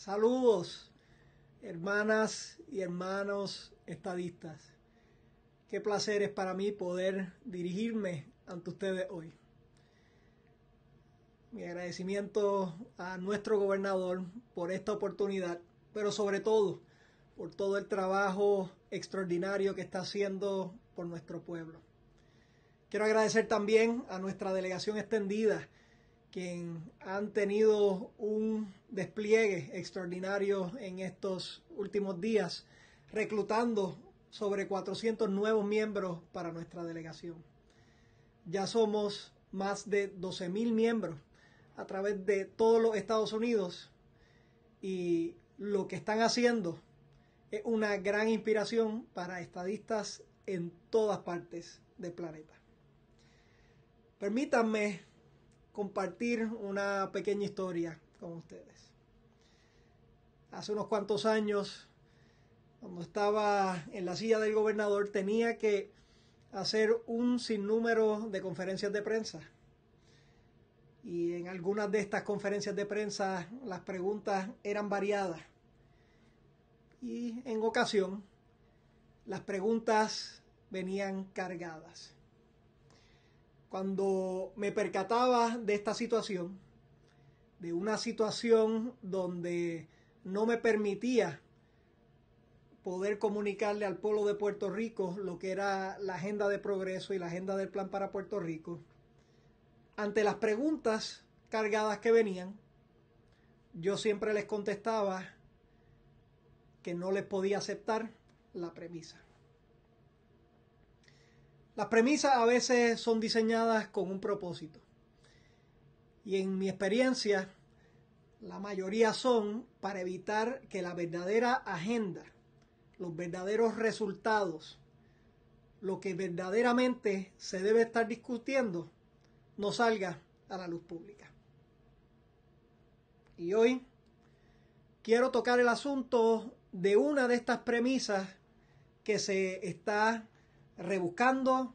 Saludos, hermanas y hermanos estadistas. Qué placer es para mí poder dirigirme ante ustedes hoy. Mi agradecimiento a nuestro gobernador por esta oportunidad, pero sobre todo por todo el trabajo extraordinario que está haciendo por nuestro pueblo. Quiero agradecer también a nuestra delegación extendida quien han tenido un despliegue extraordinario en estos últimos días, reclutando sobre 400 nuevos miembros para nuestra delegación. Ya somos más de 12.000 miembros a través de todos los Estados Unidos y lo que están haciendo es una gran inspiración para estadistas en todas partes del planeta. Permítanme compartir una pequeña historia con ustedes. Hace unos cuantos años, cuando estaba en la silla del gobernador, tenía que hacer un sinnúmero de conferencias de prensa. Y en algunas de estas conferencias de prensa las preguntas eran variadas. Y en ocasión las preguntas venían cargadas cuando me percataba de esta situación, de una situación donde no me permitía poder comunicarle al pueblo de Puerto Rico lo que era la agenda de progreso y la agenda del plan para Puerto Rico, ante las preguntas cargadas que venían, yo siempre les contestaba que no les podía aceptar la premisa. Las premisas a veces son diseñadas con un propósito. Y en mi experiencia, la mayoría son para evitar que la verdadera agenda, los verdaderos resultados, lo que verdaderamente se debe estar discutiendo, no salga a la luz pública. Y hoy quiero tocar el asunto de una de estas premisas que se está rebuscando,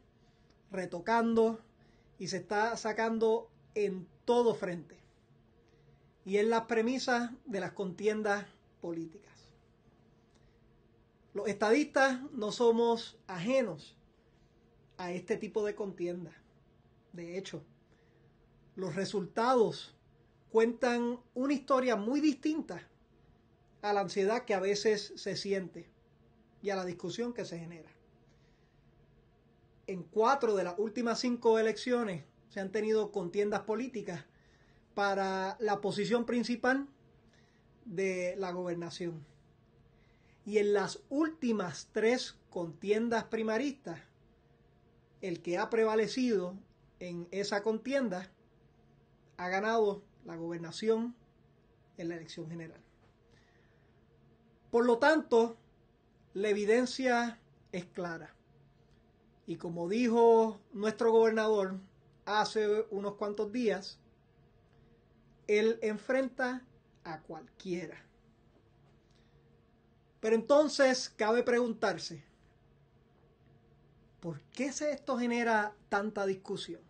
retocando y se está sacando en todo frente. Y es la premisa de las contiendas políticas. Los estadistas no somos ajenos a este tipo de contienda. De hecho, los resultados cuentan una historia muy distinta a la ansiedad que a veces se siente y a la discusión que se genera en cuatro de las últimas cinco elecciones se han tenido contiendas políticas para la posición principal de la gobernación. Y en las últimas tres contiendas primaristas, el que ha prevalecido en esa contienda ha ganado la gobernación en la elección general. Por lo tanto, la evidencia es clara. Y como dijo nuestro gobernador hace unos cuantos días, él enfrenta a cualquiera. Pero entonces cabe preguntarse, ¿por qué esto genera tanta discusión?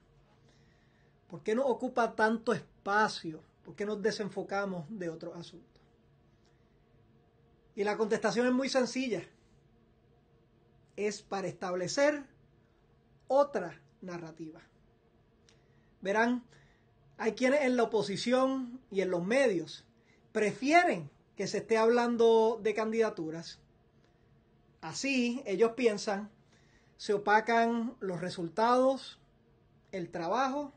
¿Por qué nos ocupa tanto espacio? ¿Por qué nos desenfocamos de otros asuntos? Y la contestación es muy sencilla. Es para establecer otra narrativa. Verán, hay quienes en la oposición y en los medios prefieren que se esté hablando de candidaturas. Así, ellos piensan, se opacan los resultados, el trabajo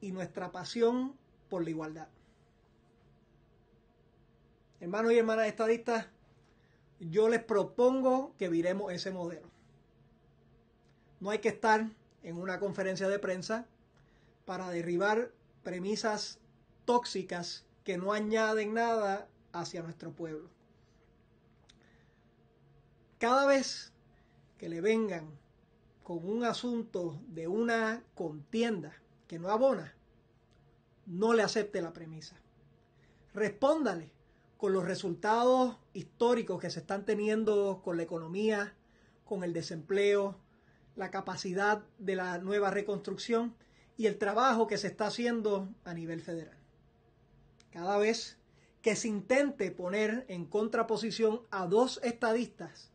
y nuestra pasión por la igualdad. Hermanos y hermanas estadistas, yo les propongo que viremos ese modelo. No hay que estar en una conferencia de prensa para derribar premisas tóxicas que no añaden nada hacia nuestro pueblo. Cada vez que le vengan con un asunto de una contienda que no abona, no le acepte la premisa. Respóndale con los resultados históricos que se están teniendo con la economía, con el desempleo, la capacidad de la nueva reconstrucción y el trabajo que se está haciendo a nivel federal. Cada vez que se intente poner en contraposición a dos estadistas,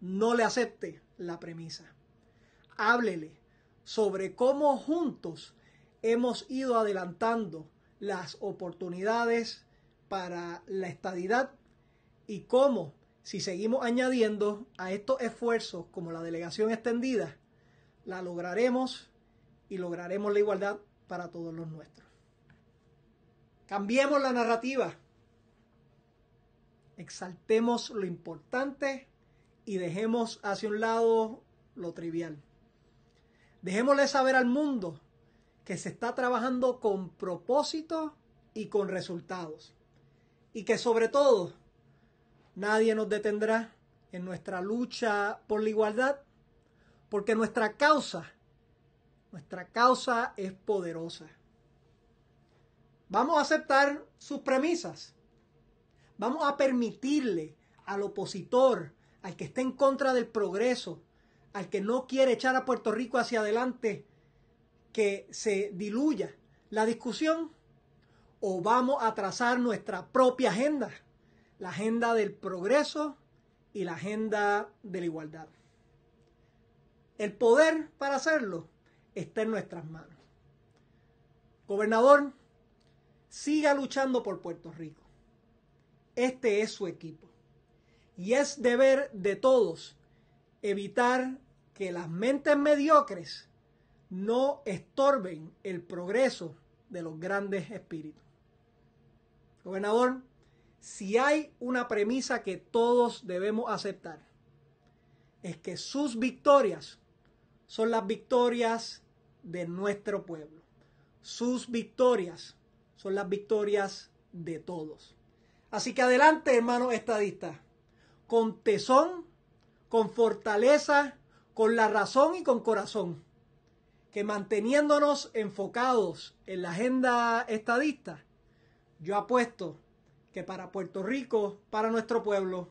no le acepte la premisa. Háblele sobre cómo juntos hemos ido adelantando las oportunidades para la estadidad y cómo si seguimos añadiendo a estos esfuerzos como la delegación extendida, la lograremos y lograremos la igualdad para todos los nuestros. Cambiemos la narrativa. Exaltemos lo importante y dejemos hacia un lado lo trivial. Dejémosle saber al mundo que se está trabajando con propósito y con resultados. Y que sobre todo Nadie nos detendrá en nuestra lucha por la igualdad, porque nuestra causa, nuestra causa es poderosa. Vamos a aceptar sus premisas. Vamos a permitirle al opositor, al que esté en contra del progreso, al que no quiere echar a Puerto Rico hacia adelante, que se diluya la discusión o vamos a trazar nuestra propia agenda la agenda del progreso y la agenda de la igualdad. El poder para hacerlo está en nuestras manos. Gobernador, siga luchando por Puerto Rico. Este es su equipo. Y es deber de todos evitar que las mentes mediocres no estorben el progreso de los grandes espíritus. Gobernador, si hay una premisa que todos debemos aceptar, es que sus victorias son las victorias de nuestro pueblo. Sus victorias son las victorias de todos. Así que adelante, hermanos estadistas, con tesón, con fortaleza, con la razón y con corazón, que manteniéndonos enfocados en la agenda estadista, yo apuesto para Puerto Rico, para nuestro pueblo,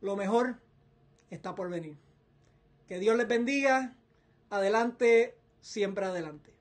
lo mejor está por venir. Que Dios les bendiga. Adelante, siempre adelante.